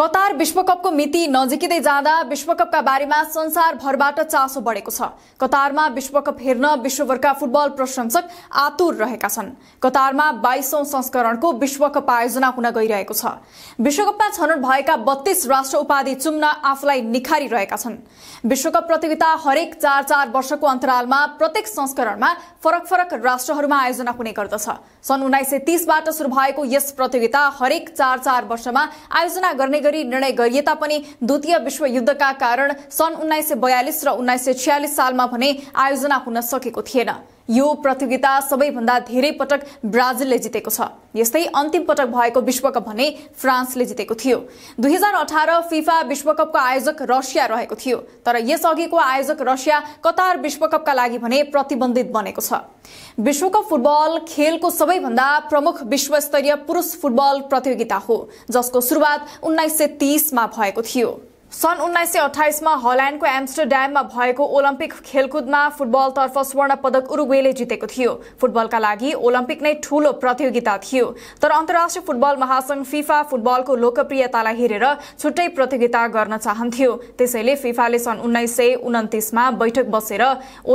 Qatar विश्वकपको मिति नजिकै जाँदा विश्वकपका बारेमा संसारभरबाट चासो बढेको छ कतारमा विश्वकप हेर्न विश्वभरका फुटबल प्रशंसक आतुर रहेका छन् कतारमा बाइसौं संस्करणको विश्वकप आयोजना हुन गइरहेको छ विश्वकपमा छनौट भएका बत्तीस राष्ट्र उपाधि चुम्न आफूलाई निखारिरहेका छन् विश्वकप प्रतियोगिता हरेक चार चार वर्षको अन्तरालमा प्रत्येक संस्करणमा फरक फरक राष्ट्रहरूमा आयोजना हुने गर्दछ सन् उन्नाइस सय तीसबाट सुरु भएको यस प्रतियोगिता हरेक चार चार वर्षमा आयोजना गर्ने गरी निर्णय गरिएता पनि द्वितीय विश्वयुद्धका कारण सन् उन्नाइस सय बयालिस र उन्नाइस सय छ्यालिस सालमा भने आयोजना हुन सकेको थिएन यो प्रतियोगिता सबैभन्दा धेरै पटक ब्राजिलले जितेको छ यस्तै अन्तिम पटक भएको विश्वकप भने फ्रान्सले जितेको थियो दुई हजार अठार फिफा विश्वकपको आयोजक रसिया रहेको थियो तर यसअघिको आयोजक रसिया कतार विश्वकपका लागि भने प्रतिबन्धित बनेको छ विश्वकप फुटबल खेलको सबैभन्दा प्रमुख विश्वस्तरीय पुरुष फुटबल प्रतियोगिता हो जसको सुरुवात उन्नाइस सय तीसमा भएको थियो सन् उन्नाइस सय अठाइसमा हल्यान्डको एम्स्टरड्याममा भएको ओलम्पिक खेलकुदमा फुटबलतर्फ स्वर्ण पदक उरुग्वेले जितेको थियो फुटबलका लागि ओलम्पिक नै ठूलो प्रतियोगिता थियो तर अन्तर्राष्ट्रिय फुटबल महासंघ फिफा फुटबलको लोकप्रियतालाई हेरेर छुट्टै प्रतियोगिता गर्न चाहन्थ्यो त्यसैले फिफाले सन् उन्नाइस सय उन्तिसमा बैठक बसेर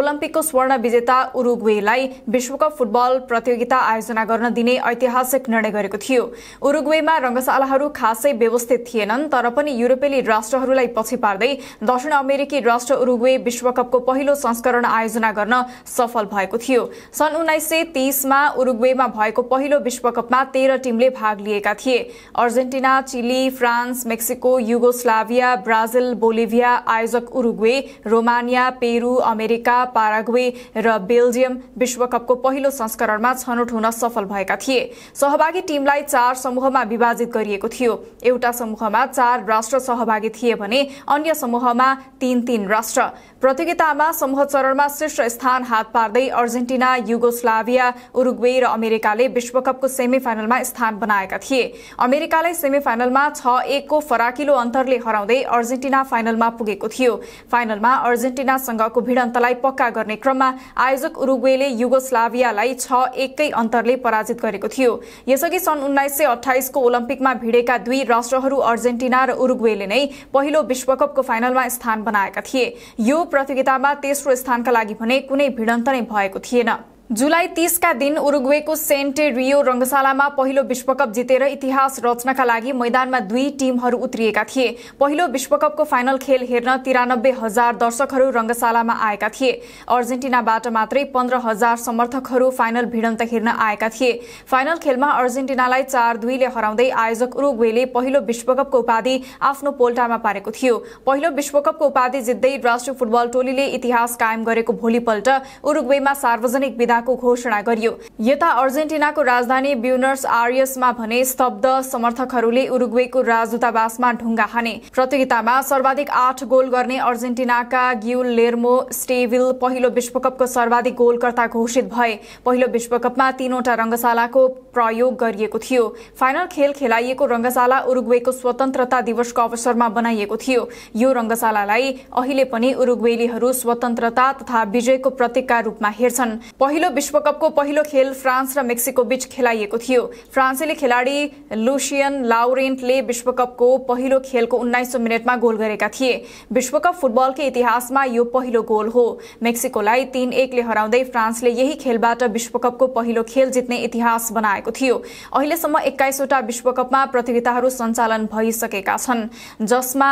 ओलम्पिकको स्वर्ण विजेता उरुग्वेलाई विश्वकप फुटबल प्रतियोगिता आयोजना गर्न दिने ऐतिहासिक निर्णय गरेको थियो उरुग्वेमा रङ्गशालाहरू खासै व्यवस्थित थिएनन् तर पनि युरोपेली राष्ट्र मुद्दाहरूलाई पछि पार्दै दक्षिण अमेरिकी राष्ट्र उरुग्वे विश्वकपको पहिलो संस्करण आयोजना गर्न सफल भएको थियो सन् उन्नाइस सय तीसमा उरुग्वेमा भएको पहिलो विश्वकपमा तेह्र टिमले भाग लिएका थिए Argentina Chile France Mexico Yugoslavia Brazil Bolivia आयोजक Uruguay Romania Peru America Paraguay र बेल्जियम विश्वकपको पहिलो संस्करणमा छनौट हुन सफल भएका थिए सहभागी टिमलाई चार समूहमा विभाजित गरिएको थियो एउटा समूहमा चार राष्ट्र सहभागी थिए भने अन्य समूहमा तीन तीन राष्ट्र प्रतियोगितामा समूह चरणमा शीर्ष स्थान हात पार्दै अर्जेन्टिना युगोस्लाभिया उरुग्वे र अमेरिकाले विश्वकपको सेमी फाइनलमा स्थान बनाएका थिए अमेरिकालाई फाइनलमा छ एकको फराकिलो अन्तरले हराउँदै अर्जेन्टिना फाइनलमा पुगेको थियो फाइनलमा अर्जेन्टिनासँगको भिडन्तलाई पक्का गर्ने क्रममा आयोजक उरुग्वेले युगोस्लाभियालाई छ एकै अन्तरले पराजित गरेको थियो यसअघि सन् उन्नाइस सय अठाइसको ओलम्पिकमा भिडेका दुई राष्ट्रहरू अर्जेन्टिना र उरुग्वेले नै पहिलो विश्वकपको फाइनलमा स्थान बनाएका थिए यो प्रतियोगितामा तेस्रो स्थानका लागि भने कुनै भिडन्त नै भएको थिएन जुलाई तीसका दिन उरुग्वेको सेन्टे रियो रंगशालामा पहिलो विश्वकप जितेर इतिहास रच्नका लागि मैदानमा दुई टिमहरू उत्रिएका थिए पहिलो विश्वकपको फाइनल खेल हेर्न तिरानब्बे हजार दर्शकहरू रंगशालामा आएका थिए अर्जेन्टिनाबाट मात्रै पन्ध्र हजार समर्थकहरू फाइनल भिडन्त हेर्न आएका थिए फाइनल खेलमा अर्जेन्टिनालाई चार दुईले हराउँदै आयोजक उरुग्वेले पहिलो विश्वकपको उपाधि आफ्नो पोल्टामा पारेको थियो पहिलो विश्वकपको उपाधि जित्दै राष्ट्रिय फुटबल टोलीले इतिहास कायम गरेको भोलिपल्ट उरुग्वेमा सार्वजनिक भएकाको घोषणा गरियो यता अर्जेन्टिनाको राजधानी ब्युनर्स आर्यसमा भने स्तब्ध समर्थकहरूले उरुग्वेको राजदूतावासमा ढुङ्गा हाने प्रतियोगितामा सर्वाधिक आठ गोल गर्ने अर्जेन्टिनाका ग्युल लेर्मो स्टेभिल पहिलो विश्वकपको सर्वाधिक गोलकर्ता घोषित भए पहिलो विश्वकपमा तीनवटा रंगशालाको प्रयोग गरिएको थियो फाइनल खेल खेलाइएको रंगशाला उरुग्वेको स्वतन्त्रता दिवसको अवसरमा बनाइएको थियो यो रंगशालालाई अहिले पनि उरुग्वेलीहरू स्वतन्त्रता तथा विजयको प्रतीकका रूपमा हेर्छन् पहिलो पहिलो विश्वकपको पहिलो खेल फ्रान्स र मेक्सिको बीच खेलाइएको थियो फ्रान्सेली खेलाडी लुसियन लाउरेन्टले विश्वकपको पहिलो खेलको उन्नाइसौँ मिनटमा गोल गरेका थिए विश्वकप फुटबलकै इतिहासमा यो पहिलो गोल हो मेक्सिकोलाई तीन एकले हराउँदै फ्रान्सले यही खेलबाट विश्वकपको पहिलो खेल जित्ने इतिहास बनाएको थियो अहिलेसम्म एक्काइसवटा विश्वकपमा प्रतियोगिताहरू सञ्चालन भइसकेका छन् जसमा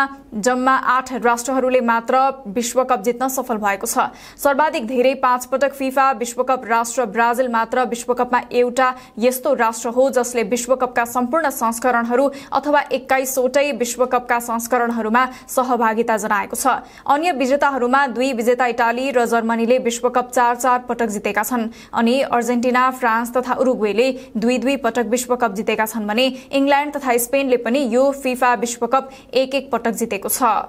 जम्मा आठ राष्ट्रहरूले मात्र विश्वकप जित्न सफल भएको छ सर्वाधिक धेरै पाँच पटक फिफा विश्वकप राष्ट्र ब्राजिल मात्र विश्वकपमा एउटा यस्तो राष्ट्र हो जसले विश्वकपका सम्पूर्ण संस्करणहरू अथवा एक्काइसवटै विश्वकपका संस्करणहरूमा सहभागिता जनाएको छ अन्य विजेताहरूमा दुई विजेता इटाली र जर्मनीले विश्वकप चार चार पटक जितेका छन् अनि अर्जेन्टिना फ्रान्स तथा उरुग्वेले दुई दुई पटक विश्वकप जितेका छन् भने इङ्ल्याण्ड तथा स्पेनले पनि यो फिफा विश्वकप एक एक पटक जितेको छ